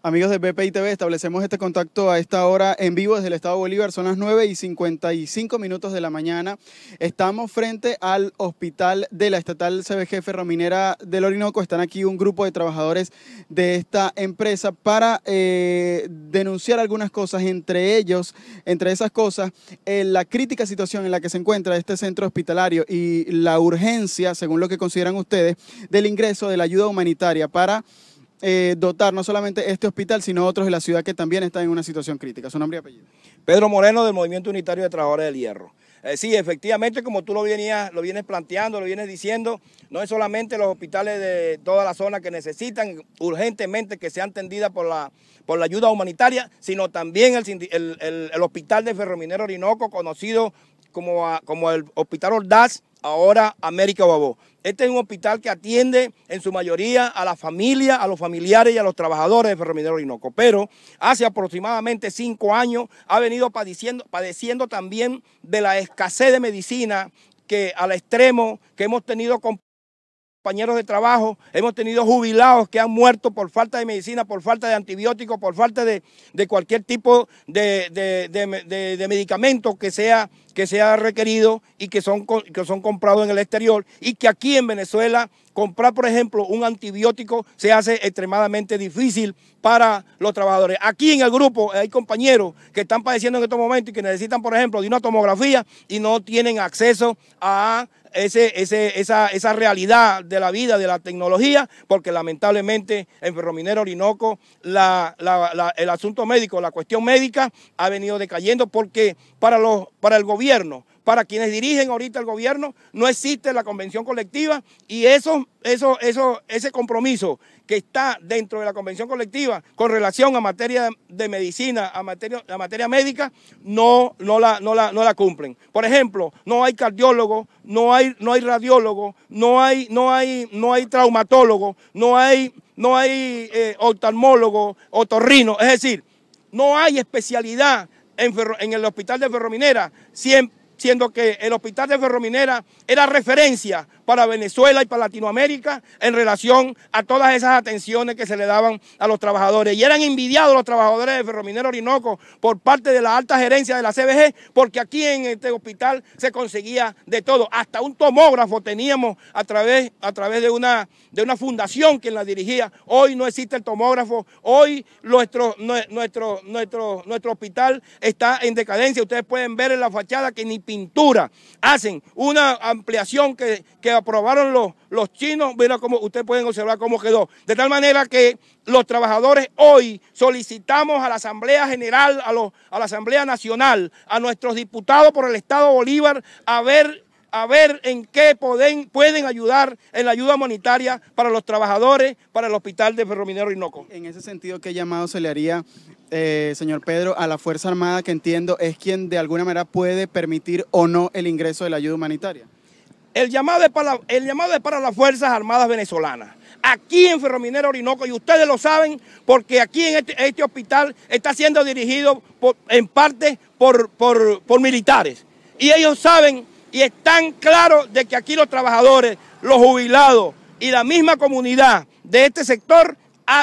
Amigos de BPI TV, establecemos este contacto a esta hora en vivo desde el Estado Bolívar. Son las 9 y 55 minutos de la mañana. Estamos frente al hospital de la estatal CBG Ferrominera del Orinoco. Están aquí un grupo de trabajadores de esta empresa para eh, denunciar algunas cosas, entre ellos, entre esas cosas, eh, la crítica situación en la que se encuentra este centro hospitalario y la urgencia, según lo que consideran ustedes, del ingreso de la ayuda humanitaria para eh, dotar no solamente este hospital, sino otros de la ciudad que también están en una situación crítica. Su nombre y apellido. Pedro Moreno, del Movimiento Unitario de Trabajadores del Hierro. Eh, sí, efectivamente, como tú lo, vienes planteando, lo vienes diciendo, no es solamente los hospitales de toda la zona que necesitan urgentemente que sean tendidas por la, por la ayuda humanitaria, sino también el, hospital de Ferrominero Orinoco, conocido como, como el Hospital Ordaz, ahora América Babó. Este es un hospital que atiende en su mayoría a la familia, a los familiares y a los trabajadores de Ferrominero Orinoco, pero hace aproximadamente cinco años ha venido padeciendo, padeciendo también de la escasez de medicina que al extremo que hemos tenido con compañeros de trabajo, hemos tenido jubilados que han muerto por falta de medicina, por falta de antibióticos, por falta de, cualquier tipo de, de, medicamento que sea, que sea requerido y que son, que son comprados en el exterior y que aquí en Venezuela comprar, por ejemplo, un antibiótico se hace extremadamente difícil para los trabajadores. Aquí en el grupo hay compañeros que están padeciendo en estos momentos y que necesitan, por ejemplo, de una tomografía y no tienen acceso a ese, esa, realidad de la vida, de la tecnología, porque lamentablemente en Ferrominero Orinoco el asunto médico, la cuestión médica ha venido decayendo porque para, los, para el gobierno, para quienes dirigen ahorita el gobierno, no existe la convención colectiva y eso, eso, eso, ese compromiso que está dentro de la convención colectiva con relación a materia de medicina, a materia, materia médica, no, no, la, no, no la cumplen. Por ejemplo, no hay cardiólogo, no hay, no hay radiólogo, no hay, no hay, no hay traumatólogo, no hay, no hay eh, oftalmólogo, otorrino, es decir, no hay especialidad en, el hospital de Ferrominera, siempre siendo que el hospital de Ferrominera era referencia para Venezuela y para Latinoamérica en relación a todas esas atenciones que se le daban a los trabajadores. Y eran envidiados los trabajadores de Ferrominero Orinoco por parte de la alta gerencia de la CBG, porque aquí en este hospital se conseguía de todo. Hasta un tomógrafo teníamos a través, a través de, una, de una fundación que la dirigía. Hoy no existe el tomógrafo, hoy nuestro, nuestro, nuestro, nuestro hospital está en decadencia. Ustedes pueden ver en la fachada que ni pintura hacen una ampliación que, que aprobaron los, chinos, mira cómo ustedes pueden observar cómo quedó. De tal manera que los trabajadores hoy solicitamos a la Asamblea General, a, los, a la Asamblea Nacional, a nuestros diputados por el Estado Bolívar, a ver a ver en qué pueden, pueden ayudar en la ayuda humanitaria para los trabajadores, para el hospital de Ferro minero Rinoco. En ese sentido, ¿qué llamado se le haría, eh, señor Pedro, a la Fuerza Armada, que entiendo es quien de alguna manera puede permitir o no el ingreso de la ayuda humanitaria? El llamado, es para, las Fuerzas Armadas Venezolanas. Aquí en Minero Orinoco, y ustedes lo saben, porque aquí en este, este hospital está siendo dirigido en parte por militares. Y ellos saben y están claros de que aquí los trabajadores, los jubilados y la misma comunidad de este sector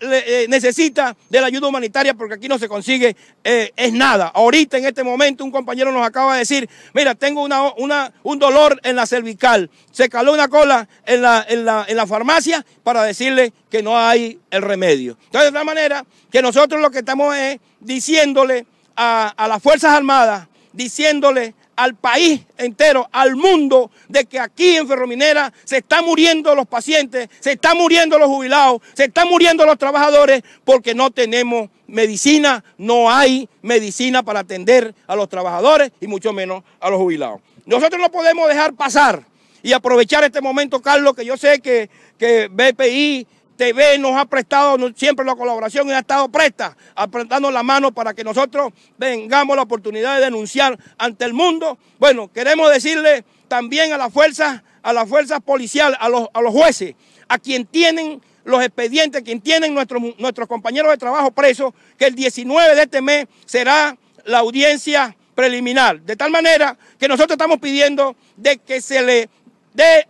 eh, necesita de la ayuda humanitaria porque aquí no se consigue eh, es nada. Ahorita en este momento un compañero nos acaba de decir, mira, tengo una, un dolor en la cervical. Se caló una cola en la, en, la, farmacia para decirle que no hay el remedio. Entonces, de la manera que nosotros lo que estamos es diciéndole a, a las Fuerzas Armadas, diciéndole al país entero, al mundo, de que aquí en Ferrominera se están muriendo los pacientes, se están muriendo los jubilados, se están muriendo los trabajadores porque no tenemos medicina, no hay medicina para atender a los trabajadores y mucho menos a los jubilados. Nosotros no podemos dejar pasar y aprovechar este momento, Carlos, que yo sé que, que BPI TV nos ha prestado siempre la colaboración y ha estado presta, apretando la mano para que nosotros tengamos la oportunidad de denunciar ante el mundo. Bueno, queremos decirle también a las fuerzas, a las fuerzas policiales, a los, a los jueces, a quien tienen los expedientes, a quien tienen nuestros, nuestros compañeros de trabajo presos, que el 19 de este mes será la audiencia preliminar. De tal manera que nosotros estamos pidiendo de que se le dé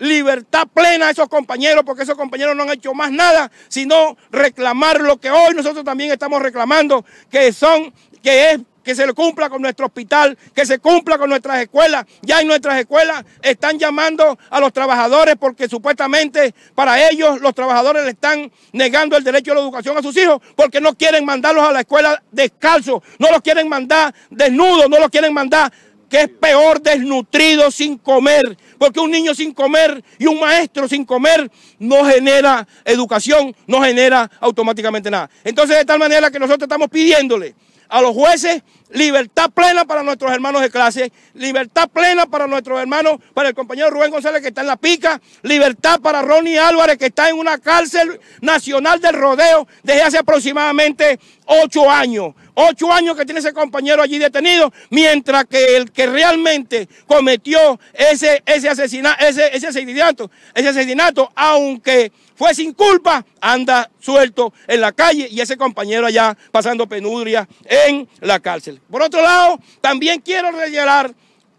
libertad plena a esos compañeros, porque esos compañeros no han hecho más nada, sino reclamar lo que hoy nosotros también estamos reclamando, que son, que es que se cumpla con nuestro hospital, que se cumpla con nuestras escuelas. Ya en nuestras escuelas están llamando a los trabajadores porque supuestamente para ellos los trabajadores le están negando el derecho a la educación a sus hijos porque no quieren mandarlos a la escuela descalzos, no los quieren mandar desnudos, no los quieren mandar que es peor desnutrido sin comer, porque un niño sin comer y un maestro sin comer no genera educación, no genera automáticamente nada. Entonces, de tal manera que nosotros estamos pidiéndole a los jueces libertad plena para nuestros hermanos de clase, libertad plena para nuestros hermanos, para el compañero Rubén González que está en la pica, libertad para Ronnie Álvarez que está en una cárcel nacional del rodeo desde hace aproximadamente ocho años. Ocho años que tiene ese compañero allí detenido, mientras que el que realmente cometió ese, ese, ese, ese asesinato, ese asesinato, aunque fue sin culpa, anda suelto en la calle y ese compañero allá pasando penuria en la cárcel. Por otro lado, también quiero rellenar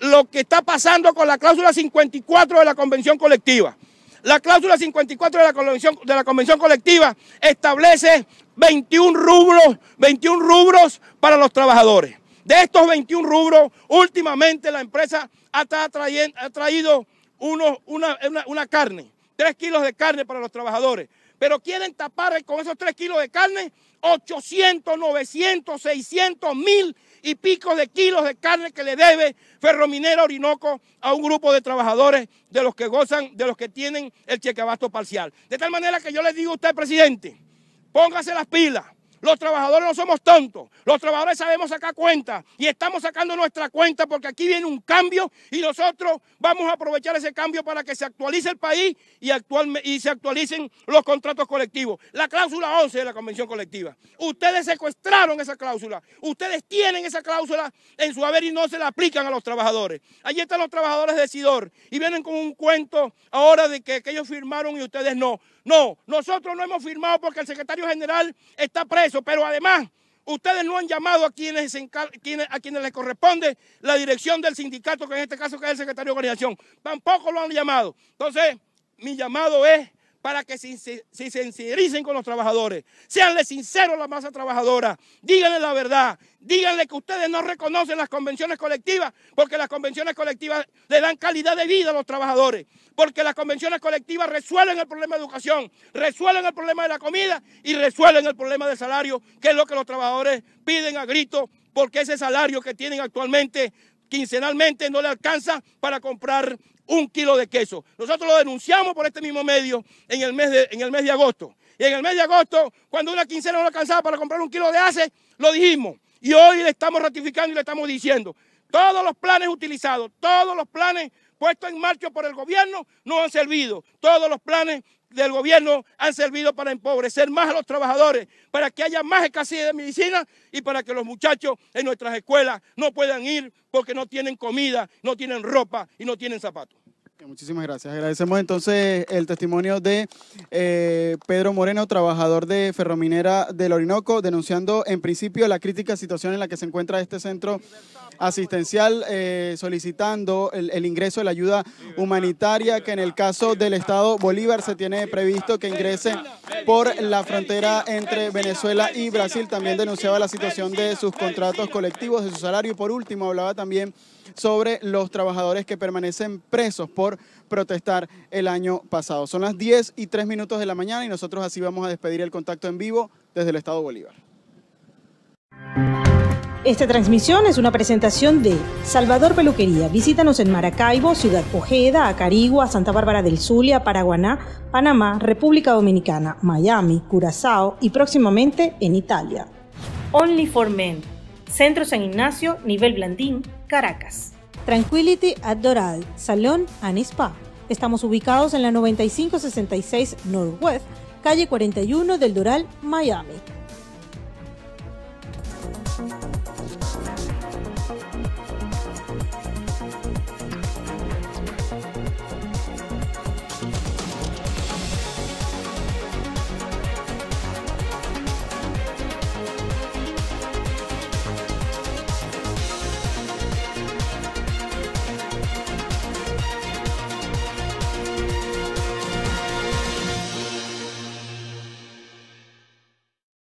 lo que está pasando con la cláusula 54 de la convención colectiva. La cláusula 54 de la convención, de la convención colectiva establece 21 rubros, 21 rubros para los trabajadores. De estos 21 rubros, últimamente la empresa ha, ha traído una, una carne, 3 kilos de carne para los trabajadores. Pero quieren tapar con esos 3 kilos de carne 800, 900, 600, mil y pico de kilos de carne que le debe Ferrominera Orinoco a un grupo de trabajadores de los que gozan, de los que tienen el chequeabasto parcial. De tal manera que yo le digo a usted, presidente, póngase las pilas, los trabajadores no somos tontos. Los trabajadores sabemos sacar cuenta y estamos sacando nuestra cuenta porque aquí viene un cambio y nosotros vamos a aprovechar ese cambio para que se actualice el país y, actual, y se actualicen los contratos colectivos. La cláusula 11 de la convención colectiva. Ustedes secuestraron esa cláusula. Ustedes tienen esa cláusula en su haber y no se la aplican a los trabajadores. Allí están los trabajadores de Sidor y vienen con un cuento ahora de que, que ellos firmaron y ustedes no. No, nosotros no hemos firmado porque el secretario general está preso eso, pero además ustedes no han llamado a quienes, a quienes les corresponde la dirección del sindicato, que en este caso es el secretario de organización. Tampoco lo han llamado. Entonces, mi llamado es para que se, se, sincericen con los trabajadores. Seanle sinceros a la masa trabajadora. Díganle la verdad. Díganle que ustedes no reconocen las convenciones colectivas porque las convenciones colectivas le dan calidad de vida a los trabajadores. Porque las convenciones colectivas resuelven el problema de educación, resuelven el problema de la comida y resuelven el problema del salario, que es lo que los trabajadores piden a grito porque ese salario que tienen actualmente quincenalmente no le alcanza para comprar un kilo de queso. Nosotros lo denunciamos por este mismo medio en el mes de, en el mes de agosto. Y en el mes de agosto, cuando una quincena no alcanzaba para comprar un kilo de ACE, lo dijimos. Y hoy le estamos ratificando y le estamos diciendo, todos los planes utilizados, todos los planes Puesto en marcha por el gobierno no han servido. Todos los planes del gobierno han servido para empobrecer más a los trabajadores, para que haya más escasez de medicina y para que los muchachos en nuestras escuelas no puedan ir porque no tienen comida, no tienen ropa y no tienen zapatos. Muchísimas gracias. Agradecemos entonces el testimonio de eh, Pedro Moreno, trabajador de Ferrominera del Orinoco, denunciando en principio la crítica situación en la que se encuentra este centro asistencial, eh, solicitando el, el, ingreso de la ayuda humanitaria que en el caso del Estado Bolívar se tiene previsto que ingrese por la frontera entre Venezuela y Brasil. También denunciaba la situación de sus contratos colectivos, de su salario y por último hablaba también sobre los trabajadores que permanecen presos por protestar el año pasado. Son las 10 y 3 minutos de la mañana y nosotros así vamos a despedir el contacto en vivo desde el Estado Bolívar. Esta transmisión es una presentación de Salvador Peluquería. Visítanos en Maracaibo, Ciudad Ojeda, Acarigua, Santa Bárbara del Zulia, Paraguaná, Panamá, República Dominicana, Miami, Curazao y próximamente en Italia. Only for Men. Centro San Ignacio, Nivel Blandín, Caracas. Tranquility at Doral, Salón and Spa. Estamos ubicados en la 9566 Northwest, calle 41 del Doral, Miami.